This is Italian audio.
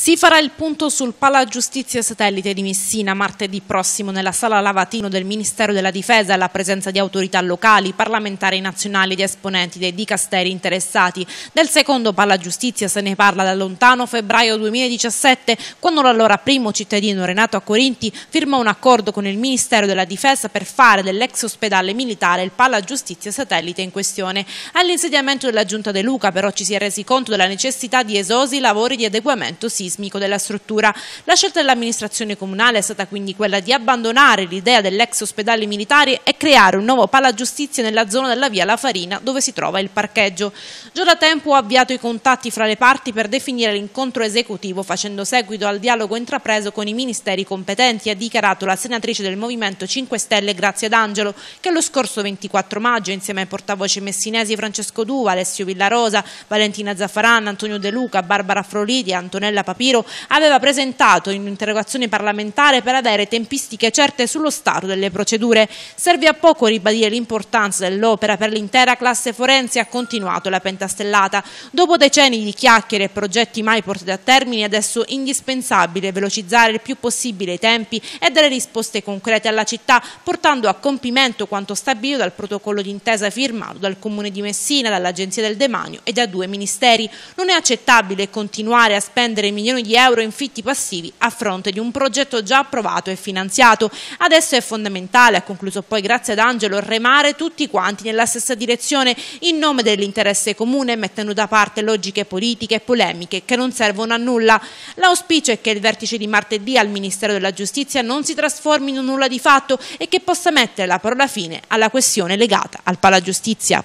Si farà il punto sul Pala Giustizia Satellite di Messina martedì prossimo nella sala lavatino del Ministero della Difesa alla presenza di autorità locali, parlamentari nazionali ed esponenti dei dicasteri interessati. Del secondo Pala Giustizia se ne parla da lontano febbraio 2017 quando l'allora primo cittadino Renato a Corinti firmò un accordo con il Ministero della Difesa per fare dell'ex ospedale militare il Pala Giustizia Satellite in questione. All'insediamento della Giunta De Luca però ci si è resi conto della necessità di esosi lavori di adeguamento sismico sismico della struttura. La scelta dell'amministrazione comunale è stata quindi quella di abbandonare l'idea dell'ex ospedale militare e creare un nuovo palagiustizia nella zona della via La Farina dove si trova il parcheggio. Già da tempo ho avviato i contatti fra le parti per definire l'incontro esecutivo facendo seguito al dialogo intrapreso con i ministeri competenti, ha dichiarato la senatrice del Movimento 5 Stelle Grazia D'Angelo che lo scorso 24 maggio insieme ai portavoce messinesi Francesco Duva, Alessio Villarosa, Valentina Zaffaran, Antonio De Luca, Barbara Frolidi e Antonella Papini Shapiro aveva presentato in un'interrogazione parlamentare per avere tempistiche certe sullo stato delle procedure. Serve a poco ribadire l'importanza dell'opera per l'intera classe forense, ha continuato la pentastellata. Dopo decenni di chiacchiere e progetti mai portati a termine, adesso indispensabile velocizzare il più possibile i tempi e dare risposte concrete alla città, portando a compimento quanto stabilito dal protocollo d'intesa firmato dal Comune di Messina, dall'Agenzia del Demanio e da due ministeri. Non è accettabile continuare a spendere milioni milioni di euro in fitti passivi a fronte di un progetto già approvato e finanziato. Adesso è fondamentale, ha concluso poi grazie ad Angelo, remare tutti quanti nella stessa direzione in nome dell'interesse comune, mettendo da parte logiche politiche e polemiche che non servono a nulla. L'auspicio è che il vertice di martedì al Ministero della Giustizia non si trasformi in un nulla di fatto e che possa mettere la parola fine alla questione legata al Palagiustizia.